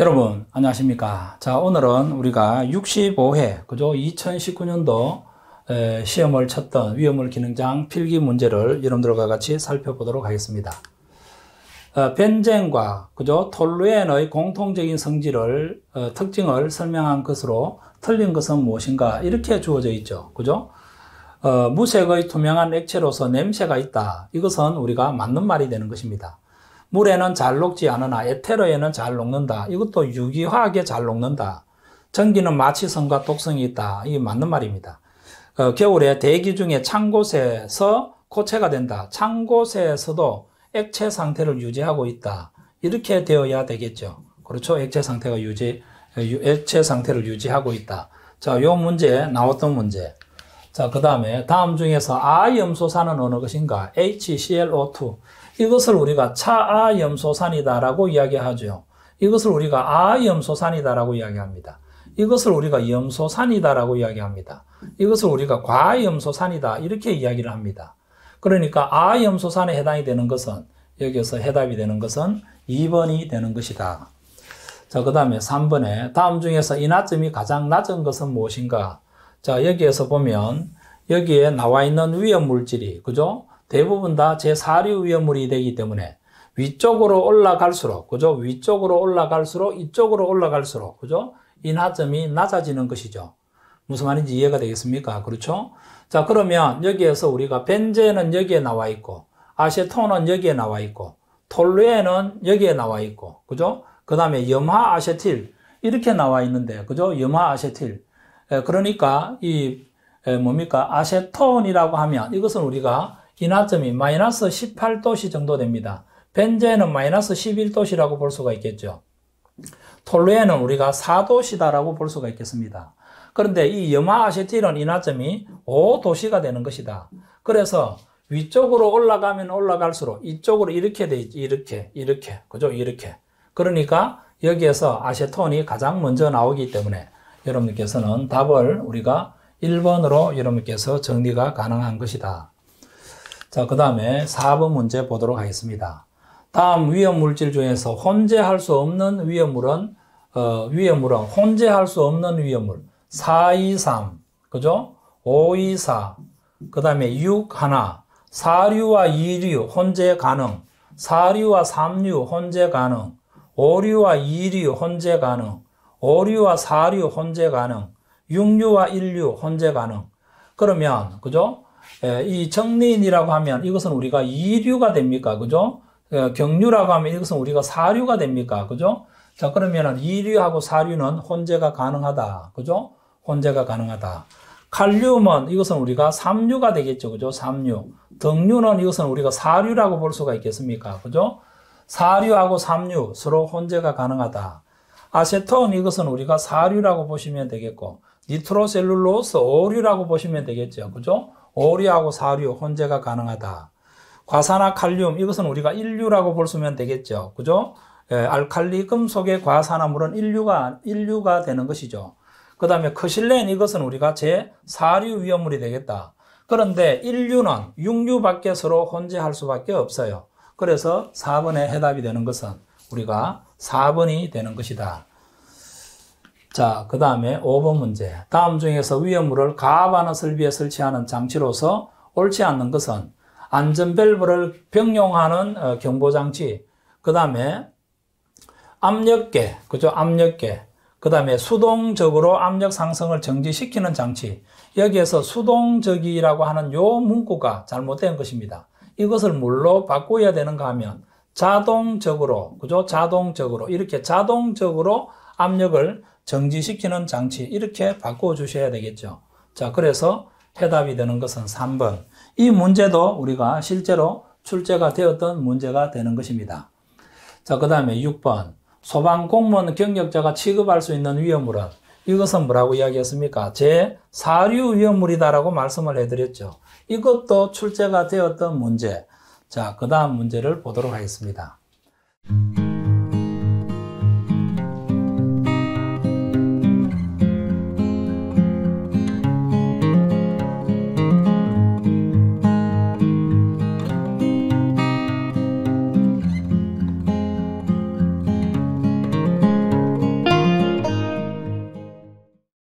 여러분 안녕하십니까 자 오늘은 우리가 65회 그죠 2019년도 시험을 쳤던 위험물 기능장 필기 문제를 여러분들과 같이 살펴보도록 하겠습니다 벤젠과 어, 그죠 톨루엔의 공통적인 성질을 어, 특징을 설명한 것으로 틀린 것은 무엇인가 이렇게 주어져 있죠 그죠 어, 무색의 투명한 액체로서 냄새가 있다 이것은 우리가 맞는 말이 되는 것입니다 물에는 잘 녹지 않으나 에테르에는 잘 녹는다. 이것도 유기화학에 잘 녹는다. 전기는 마취성과 독성이 있다. 이게 맞는 말입니다. 어, 겨울에 대기 중에 찬 곳에서 고체가 된다. 찬 곳에서도 액체 상태를 유지하고 있다. 이렇게 되어야 되겠죠. 그렇죠. 액체 상태가 유지, 어, 액체 상태를 유지하고 있다. 자, 요 문제, 나왔던 문제. 자, 그 다음에 다음 중에서 아염소산은 어느 것인가? HClO2. 이것을 우리가 차아염소산이다라고 이야기하죠. 이것을 우리가 아염소산이다라고 이야기합니다. 이것을 우리가 염소산이다라고 이야기합니다. 이것을 우리가 과염소산이다 이렇게 이야기를 합니다. 그러니까 아염소산에 해당이 되는 것은 여기에서 해답이 되는 것은 2번이 되는 것이다. 자, 그 다음에 3번에 다음 중에서 이나점이 가장 낮은 것은 무엇인가? 자, 여기에서 보면 여기에 나와 있는 위험 물질이 그죠? 대부분 다 제4류 위험물이 되기 때문에 위쪽으로 올라갈수록 그죠? 위쪽으로 올라갈수록 이쪽으로 올라갈수록 그죠? 인하점이 낮아지는 것이죠. 무슨 말인지 이해가 되겠습니까? 그렇죠? 자, 그러면 여기에서 우리가 벤제는 여기에 나와 있고 아세톤은 여기에 나와 있고 톨루에는 여기에 나와 있고 그죠? 그다음에 염화 아세틸 이렇게 나와 있는데 그죠? 염화 아세틸 그러니까 이 뭡니까? 아세톤이라고 하면 이것은 우리가 인하점이 마이너스 18도씨 정도 됩니다. 벤젠은 마이너스 11도씨라고 볼 수가 있겠죠. 톨루에는 우리가 4도씨다라고 볼 수가 있겠습니다. 그런데 이 염화 아세틸은 인하점이 5도씨가 되는 것이다. 그래서 위쪽으로 올라가면 올라갈수록 이쪽으로 이렇게 돼 있지. 이렇게, 이렇게. 그죠? 이렇게. 그러니까 여기에서 아세톤이 가장 먼저 나오기 때문에 여러분께서는 답을 우리가 1번으로 여러분께서 정리가 가능한 것이다. 자, 그 다음에 4번 문제 보도록 하겠습니다. 다음 위험물질 중에서 혼재할 수 없는 위험물은, 어, 위험물은 혼재할 수 없는 위험물. 423, 그죠? 524, 그 다음에 61, 4류와 2류 혼재 가능, 4류와 3류 혼재 가능, 5류와 2류 혼재 가능, 5류와 4류 혼재 가능, 육류와 인류 혼재 가능. 그러면 그죠? 예, 이 정리인이라고 하면 이것은 우리가 이류가 됩니까? 그죠? 예, 경류라고 하면 이것은 우리가 사류가 됩니까? 그죠? 자, 그러면은 이류하고 사류는 혼재가 가능하다. 그죠? 혼재가 가능하다. 칼륨은 이것은 우리가 삼류가 되겠죠. 그죠? 삼류. 등류는 이것은 우리가 사류라고 볼 수가 있겠습니까? 그죠? 사류하고 삼류 서로 혼재가 가능하다. 아세톤 이것은 우리가 사류라고 보시면 되겠고 니트로셀룰로스 오류라고 보시면 되겠죠. 그죠? 오류하고 사류 혼재가 가능하다. 과산화 칼륨 이것은 우리가 인류라고 볼수면 되겠죠. 그죠? 예, 알칼리 금속의 과산화물은 인류가 인류가 되는 것이죠. 그다음에 크실렌 이것은 우리가 제 사류 위험물이 되겠다. 그런데 인류는 육류밖에 서로 혼재할 수밖에 없어요. 그래서 4번의 해답이 되는 것은 우리가 4번이 되는 것이다. 자, 그 다음에 5번 문제. 다음 중에서 위험물을 가압하는 설비에 설치하는 장치로서 옳지 않는 것은 안전밸브를 병용하는 어, 경보장치, 그 다음에 압력계, 그죠? 압력계. 그 다음에 수동적으로 압력 상승을 정지시키는 장치. 여기에서 수동적이라고 하는 요 문구가 잘못된 것입니다. 이것을 뭘로 바꿔야 되는가 하면 자동적으로, 그죠? 자동적으로, 이렇게 자동적으로 압력을 정지시키는 장치 이렇게 바꿔 주셔야 되겠죠. 자, 그래서 해답이 되는 것은 3번. 이 문제도 우리가 실제로 출제가 되었던 문제가 되는 것입니다. 자, 그 다음에 6번. 소방 공무원 경력자가 취급할 수 있는 위험물은 이것은 뭐라고 이야기했습니까? 제 사류 위험물이다라고 말씀을 해드렸죠. 이것도 출제가 되었던 문제. 자, 그 다음 문제를 보도록 하겠습니다.